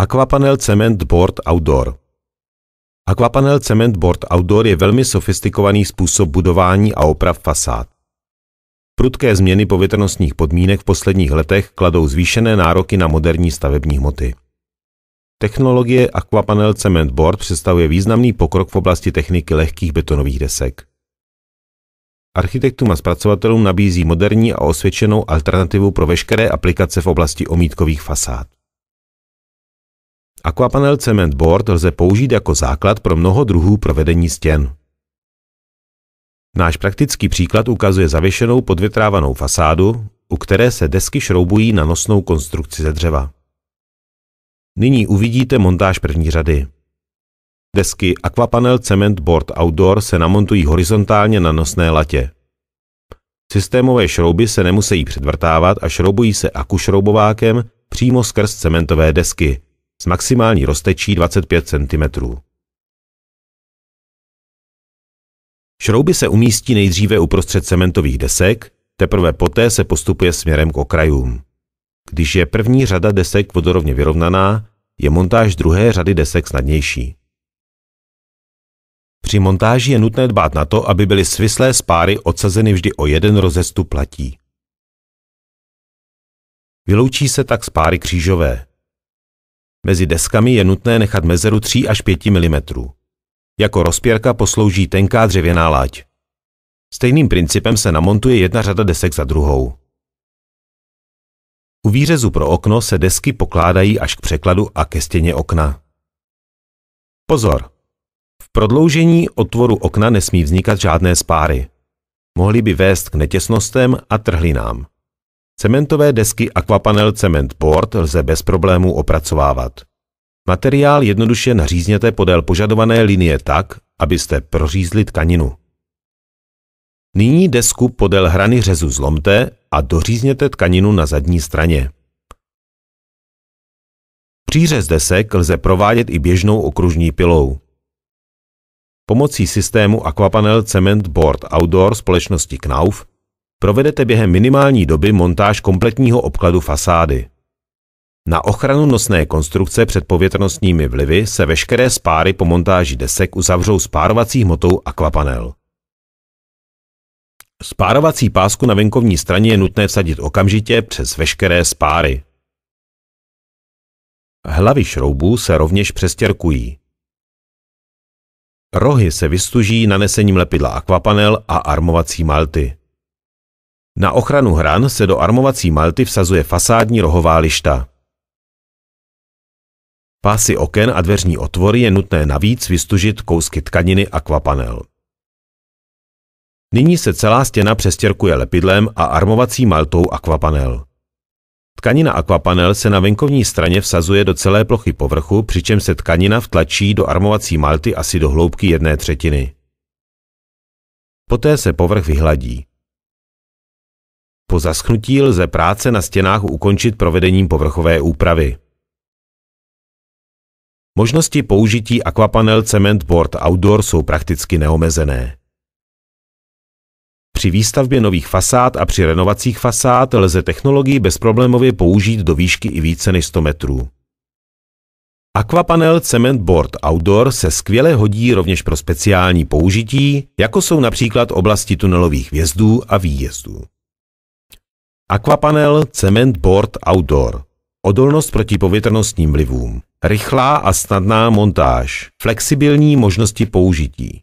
Aquapanel Cement Board Outdoor Aquapanel Cement Board Outdoor je velmi sofistikovaný způsob budování a oprav fasád. Prudké změny povětrnostních podmínek v posledních letech kladou zvýšené nároky na moderní stavební hmoty. Technologie Aquapanel Cement Board představuje významný pokrok v oblasti techniky lehkých betonových desek. Architektům a zpracovatelům nabízí moderní a osvědčenou alternativu pro veškeré aplikace v oblasti omítkových fasád. Aquapanel Cement Board lze použít jako základ pro mnoho druhů provedení stěn. Náš praktický příklad ukazuje zavěšenou podvětrávanou fasádu, u které se desky šroubují na nosnou konstrukci ze dřeva. Nyní uvidíte montáž první řady. Desky Aquapanel Cement Board Outdoor se namontují horizontálně na nosné latě. Systémové šrouby se nemusí předvrtávat a šroubují se akušroubovákem přímo skrz cementové desky, s maximální roztečí 25 cm. Šrouby se umístí nejdříve uprostřed cementových desek, teprve poté se postupuje směrem k okrajům. Když je první řada desek vodorovně vyrovnaná, je montáž druhé řady desek snadnější. Při montáži je nutné dbát na to, aby byly svislé spáry odsazeny vždy o jeden rozestup platí. Vyloučí se tak spáry křížové. Mezi deskami je nutné nechat mezeru 3 až 5 mm. Jako rozpěrka poslouží tenká dřevěná láď. Stejným principem se namontuje jedna řada desek za druhou. U výřezu pro okno se desky pokládají až k překladu a ke stěně okna. Pozor! V prodloužení otvoru okna nesmí vznikat žádné spáry. Mohly by vést k netěsnostem a trhlinám. Cementové desky Aquapanel Cement Board lze bez problémů opracovávat. Materiál jednoduše nařízněte podél požadované linie tak, abyste prořízli tkaninu. Nyní desku podél hrany řezu zlomte a dořízněte tkaninu na zadní straně. Přířez desek lze provádět i běžnou okružní pilou. Pomocí systému Aquapanel Cement Board Outdoor společnosti Knauf provedete během minimální doby montáž kompletního obkladu fasády. Na ochranu nosné konstrukce před povětrnostními vlivy se veškeré spáry po montáži desek uzavřou spárovací hmotou akvapanel. Spárovací pásku na venkovní straně je nutné vsadit okamžitě přes veškeré spáry. Hlavy šroubů se rovněž přestěrkují. Rohy se vystuží nanesením lepidla akvapanel a armovací malty. Na ochranu hran se do armovací malty vsazuje fasádní rohová lišta. Pásy oken a dveřní otvory je nutné navíc vystužit kousky tkaniny kvapanel. Nyní se celá stěna přestěrkuje lepidlem a armovací maltou akvapanel. Tkanina akvapanel se na venkovní straně vsazuje do celé plochy povrchu, přičemž se tkanina vtlačí do armovací malty asi do hloubky jedné třetiny. Poté se povrch vyhladí. Po zaschnutí lze práce na stěnách ukončit provedením povrchové úpravy. Možnosti použití Aquapanel Cement Board Outdoor jsou prakticky neomezené. Při výstavbě nových fasád a při renovacích fasád lze technologii bezproblémově použít do výšky i více než 100 metrů. Aquapanel Cement Board Outdoor se skvěle hodí rovněž pro speciální použití, jako jsou například oblasti tunelových vjezdů a výjezdů. Aquapanel Cement Board Outdoor. Odolnost proti povětrnostním vlivům. Rychlá a snadná montáž. Flexibilní možnosti použití.